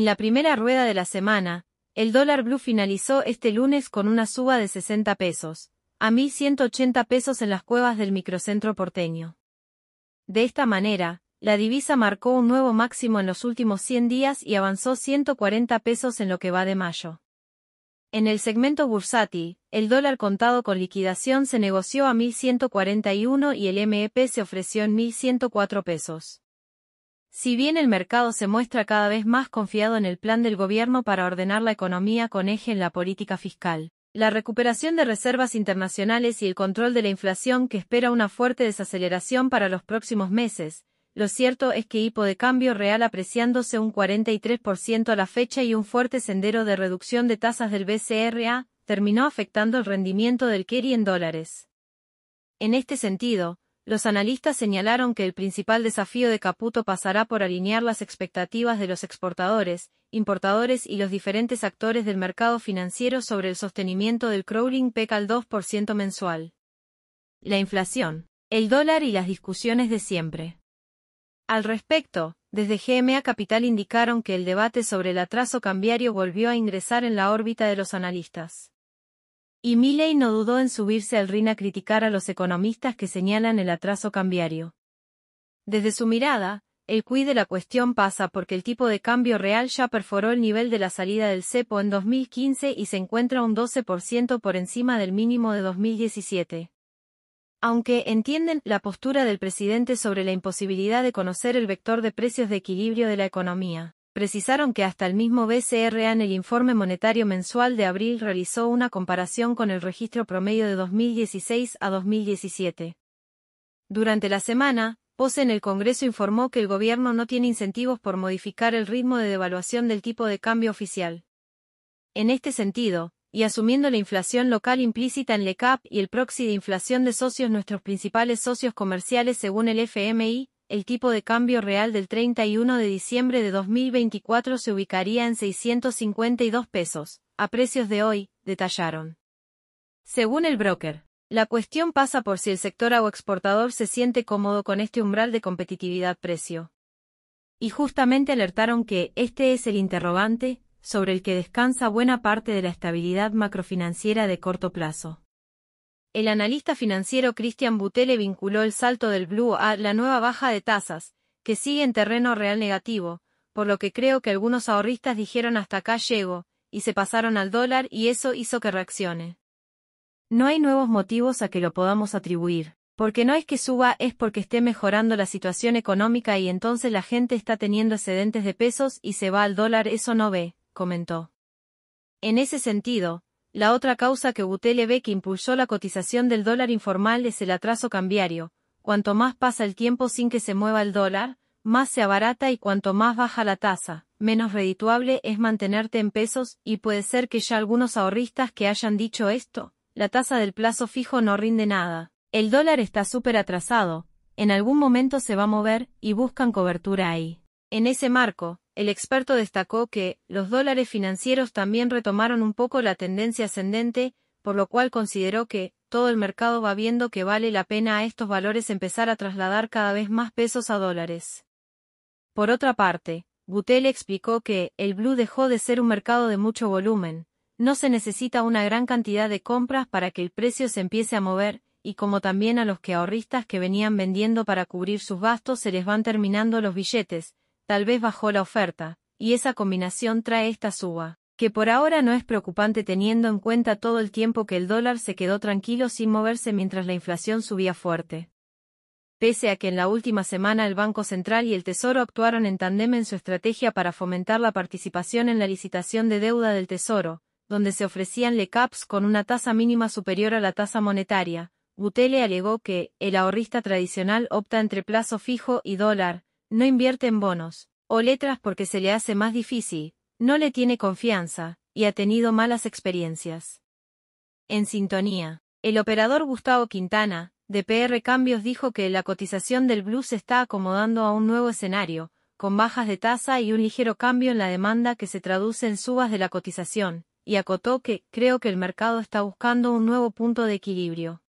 En la primera rueda de la semana, el dólar blue finalizó este lunes con una suba de 60 pesos, a 1.180 pesos en las cuevas del microcentro porteño. De esta manera, la divisa marcó un nuevo máximo en los últimos 100 días y avanzó 140 pesos en lo que va de mayo. En el segmento bursátil, el dólar contado con liquidación se negoció a 1.141 y el MEP se ofreció en 1.104 pesos. Si bien el mercado se muestra cada vez más confiado en el plan del gobierno para ordenar la economía con eje en la política fiscal, la recuperación de reservas internacionales y el control de la inflación que espera una fuerte desaceleración para los próximos meses, lo cierto es que hipo de cambio real apreciándose un 43% a la fecha y un fuerte sendero de reducción de tasas del BCRA, terminó afectando el rendimiento del Kerry en dólares. En este sentido, los analistas señalaron que el principal desafío de Caputo pasará por alinear las expectativas de los exportadores, importadores y los diferentes actores del mercado financiero sobre el sostenimiento del crawling PEC al 2% mensual. La inflación, el dólar y las discusiones de siempre. Al respecto, desde GMA Capital indicaron que el debate sobre el atraso cambiario volvió a ingresar en la órbita de los analistas. Y Milley no dudó en subirse al RIN a criticar a los economistas que señalan el atraso cambiario. Desde su mirada, el cuid de la cuestión pasa porque el tipo de cambio real ya perforó el nivel de la salida del cepo en 2015 y se encuentra un 12% por encima del mínimo de 2017. Aunque entienden la postura del presidente sobre la imposibilidad de conocer el vector de precios de equilibrio de la economía. Precisaron que hasta el mismo BCRA en el informe monetario mensual de abril realizó una comparación con el registro promedio de 2016 a 2017. Durante la semana, Pose en el Congreso informó que el gobierno no tiene incentivos por modificar el ritmo de devaluación del tipo de cambio oficial. En este sentido, y asumiendo la inflación local implícita en LECAP y el proxy de inflación de socios nuestros principales socios comerciales según el FMI, el tipo de cambio real del 31 de diciembre de 2024 se ubicaría en 652 pesos, a precios de hoy, detallaron. Según el broker, la cuestión pasa por si el sector agroexportador se siente cómodo con este umbral de competitividad-precio. Y justamente alertaron que este es el interrogante sobre el que descansa buena parte de la estabilidad macrofinanciera de corto plazo. El analista financiero Christian Butele vinculó el salto del blue a la nueva baja de tasas, que sigue en terreno real negativo, por lo que creo que algunos ahorristas dijeron hasta acá llego, y se pasaron al dólar y eso hizo que reaccione. No hay nuevos motivos a que lo podamos atribuir, porque no es que suba es porque esté mejorando la situación económica y entonces la gente está teniendo excedentes de pesos y se va al dólar eso no ve, comentó. En ese sentido, la otra causa que Butele ve que impulsó la cotización del dólar informal es el atraso cambiario. Cuanto más pasa el tiempo sin que se mueva el dólar, más se abarata y cuanto más baja la tasa, menos redituable es mantenerte en pesos y puede ser que ya algunos ahorristas que hayan dicho esto, la tasa del plazo fijo no rinde nada. El dólar está súper atrasado, en algún momento se va a mover y buscan cobertura ahí. En ese marco, el experto destacó que los dólares financieros también retomaron un poco la tendencia ascendente, por lo cual consideró que todo el mercado va viendo que vale la pena a estos valores empezar a trasladar cada vez más pesos a dólares. Por otra parte, Gutel explicó que el blue dejó de ser un mercado de mucho volumen, no se necesita una gran cantidad de compras para que el precio se empiece a mover, y como también a los que ahorristas que venían vendiendo para cubrir sus gastos se les van terminando los billetes, tal vez bajó la oferta, y esa combinación trae esta suba, que por ahora no es preocupante teniendo en cuenta todo el tiempo que el dólar se quedó tranquilo sin moverse mientras la inflación subía fuerte. Pese a que en la última semana el Banco Central y el Tesoro actuaron en tandem en su estrategia para fomentar la participación en la licitación de deuda del Tesoro, donde se ofrecían LECAPs con una tasa mínima superior a la tasa monetaria, Butele alegó que el ahorrista tradicional opta entre plazo fijo y dólar, no invierte en bonos o letras porque se le hace más difícil, no le tiene confianza, y ha tenido malas experiencias. En sintonía, el operador Gustavo Quintana, de PR Cambios dijo que la cotización del blues se está acomodando a un nuevo escenario, con bajas de tasa y un ligero cambio en la demanda que se traduce en subas de la cotización, y acotó que creo que el mercado está buscando un nuevo punto de equilibrio.